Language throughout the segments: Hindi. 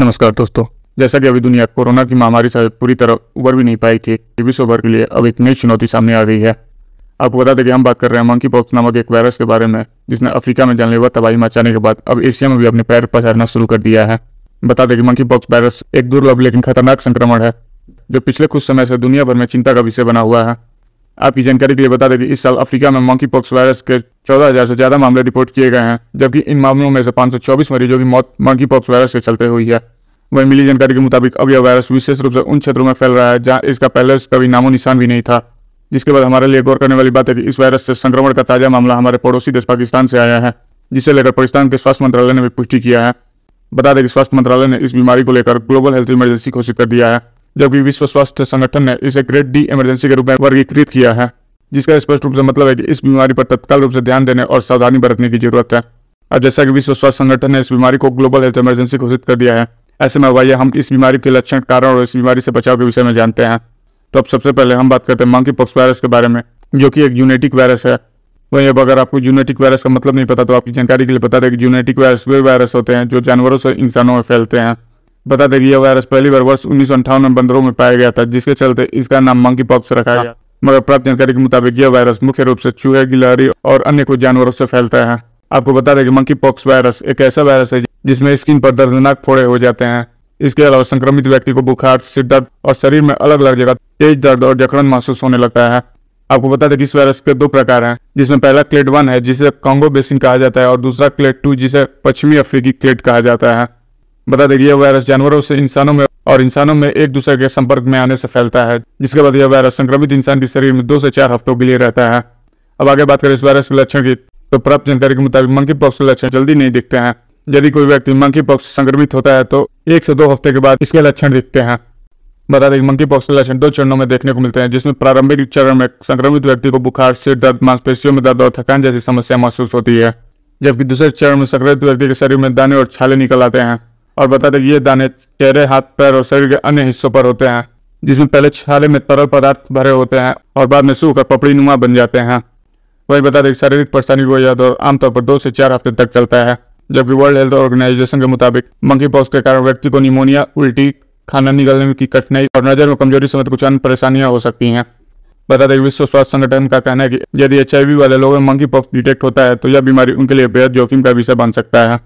नमस्कार दोस्तों जैसा कि अभी दुनिया कोरोना की महामारी से पूरी तरह उबर भी नहीं पाई थी विश्व भर के लिए अब एक नई चुनौती सामने आ गई है आपको बता दें कि हम बात कर रहे हैं मंकी पॉक्स नामक एक वायरस के बारे में जिसने अफ्रीका में जानलेवा तबाही मचाने के बाद अब एशिया में भी अपने पैर पसारना शुरू कर दिया है बता दें कि मंकी पॉक्स वायरस एक दुर्लभ लेकिन खतरनाक संक्रमण है जो पिछले कुछ समय से दुनिया भर में चिंता का विषय बना हुआ है आपकी जानकारी के लिए बता दें कि इस साल अफ्रीका में मंकी पॉक्स वायरस के 14,000 से ज्यादा मामले रिपोर्ट किए गए हैं जबकि इन मामलों में से 524 मरीजों की मौत मंकी पॉक्स वायरस के चलते हुई है वहीं मिली जानकारी के मुताबिक अब यह वायरस विशेष रूप से उन क्षेत्रों में फैल रहा है जहाँ इसका पहले कभी नामो निशान भी नहीं था जिसके बाद हमारे लिए गौर करने वाली बात है कि इस वायरस से संक्रमण का ताजा मामला हमारे पड़ोसी देश पाकिस्तान से आया है जिसे लेकर पाकिस्तान के स्वास्थ्य मंत्रालय ने भी पुष्टि किया है बता दें कि स्वास्थ्य मंत्रालय ने इस बीमारी को लेकर ग्लोबल हेल्थ इमरजेंसी घोषित कर दिया है जबकि विश्व स्वास्थ्य संगठन ने इसे ग्रेड डी इमरजेंसी के रूप में वर्गीकृत किया है जिसका स्पष्ट रूप से मतलब है कि इस बीमारी पर तत्काल रूप से ध्यान देने और सावधानी बरतने की जरूरत है और जैसा कि विश्व स्वास्थ्य संगठन ने इस बीमारी को ग्लोबल हेल्थ इमरजेंसी घोषित कर दिया है ऐसे में भैया हम इस बीमारी के लक्षण कारण और इस बीमारी से बचाव के विषय में जानते हैं तो अब सबसे पहले हम बात करते हैं मंकी पॉक्स वायरस के बारे में जो कि एक यूनेटिक वायरस है वहीं अब अगर आपको यूनेटिक वायरस का मतलब नहीं पता तो आपकी जानकारी के लिए पता था कि यूनेटिक वायरस वे वायरस होते हैं जो जानवरों से इंसानों में फैलते हैं बता दें कि यह वायरस पहली बार वर्ष उन्नीस में बंदरों में पाया गया था जिसके चलते इसका नाम मंकी पॉक्स रखा गया मगर प्राप्त जानकारी के मुताबिक यह वायरस मुख्य रूप से चूहे गिलहरी और अन्य कुछ जानवरों से फैलता है आपको बता दें कि मंकी पॉक्स वायरस एक ऐसा वायरस है जिसमें स्किन पर दर्दनाक फोड़े हो जाते हैं इसके अलावा संक्रमित व्यक्ति को बुखार सिर दर्द और शरीर में अलग अलग जगह तेज दर्द और जकड़न महसूस होने लगता है आपको बता दें कि इस वायरस के दो प्रकार हैं जिसमें पहला क्लेट वन है जिसे कांगो बेसिन कहा जाता है और दूसरा क्लेट टू जिसे पश्चिमी अफ्रीकी क्लेट कहा जाता है बता दें यह वायरस जानवरों से इंसानों में और इंसानों में एक दूसरे के संपर्क में आने से फैलता है जिसके बाद यह वायरस संक्रमित इंसान के शरीर में दो से चार हफ्तों के लिए रहता है अब आगे बात करें इस वायरस के लक्षण की तो प्राप्त जानकारी के मुताबिक मंकी पॉक्स के लक्षण जल्दी नहीं दिखते हैं यदि कोई व्यक्ति मंकी पॉक्स संक्रमित होता है तो एक से दो हफ्ते के बाद इसके लक्षण दिखते हैं बता दें मंकी पॉक्स के लक्षण दो चरणों में देखने को मिलते हैं जिसमें प्रारंभिक चरण में संक्रमित व्यक्ति को बुखार सिर दर्द मांसपेशियों में दर्द और थकान जैसी समस्या महसूस होती है जबकि दूसरे चरण में संक्रमित व्यक्ति के शरीर में दाने और छाले निकल आते हैं और बता दें ये दाने चेहरे हाथ पैर और शरीर के अन्य हिस्सों पर होते हैं जिसमें पहले छाले में तरल पदार्थ भरे होते हैं और बाद में सूखकर पपड़ी नुमा बन जाते हैं वही बता दें शारीरिक परेशानी को यह दौर आमतौर पर दो से चार हफ्ते तक चलता है जबकि वर्ल्ड हेल्थ ऑर्गेनाइजेशन के मुताबिक मंकी पॉक्स के कारण व्यक्ति को निमोनिया उल्टी खाना निकलने की कठिनाई और नजर में कमजोरी समेत कुछ अन्य परेशानियां हो सकती हैं बता दें विश्व स्वास्थ्य संगठन का कहना है कि यदि एच वाले लोगों में मंकी पॉक्स डिटेक्ट होता है तो यह बीमारी उनके लिए बेहद जोखिम का विषय बन सकता है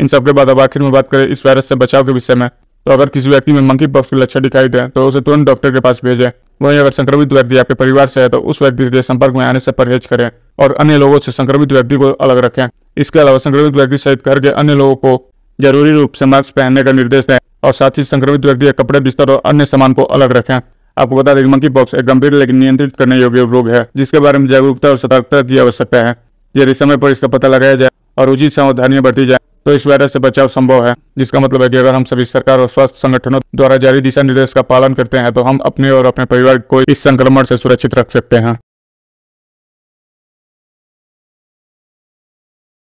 इन सबके बाद अब आखिर में बात करें इस वायरस से बचाव के विषय में तो अगर किसी व्यक्ति में मंकी पॉक्स के लक्षण दिखाई दे तो उसे तुरंत डॉक्टर के पास भेजें वहीं अगर संक्रमित व्यक्ति आपके परिवार से है तो उस व्यक्ति के संपर्क में आने से परहेज करें और अन्य लोगों से संक्रमित व्यक्ति को अलग रखें इसके अलावा संक्रमित व्यक्ति सहित घर के अन्य लोगों को जरूरी रूप से मास्क पहनने का निर्देश दें और साथ ही संक्रमित व्यक्ति के कपड़े बिस्तर और अन्य सामान को अलग रखें आपको बता दें कि मंकी पॉक्स एक गंभीर लेकिन नियंत्रित करने योग्य रोग है जिसके बारे में जागरूकता और सतर्कता की आवश्यकता है यदि समय पर इसका पता लगाया जाए और उचित सावधानियां बरती जाए तो इस वायरस से बचाव संभव है जिसका मतलब है कि अगर हम सभी सरकार और स्वास्थ्य संगठनों द्वारा जारी दिशा निर्देश का पालन करते हैं तो हम अपने और अपने परिवार को इस संक्रमण से सुरक्षित रख सकते हैं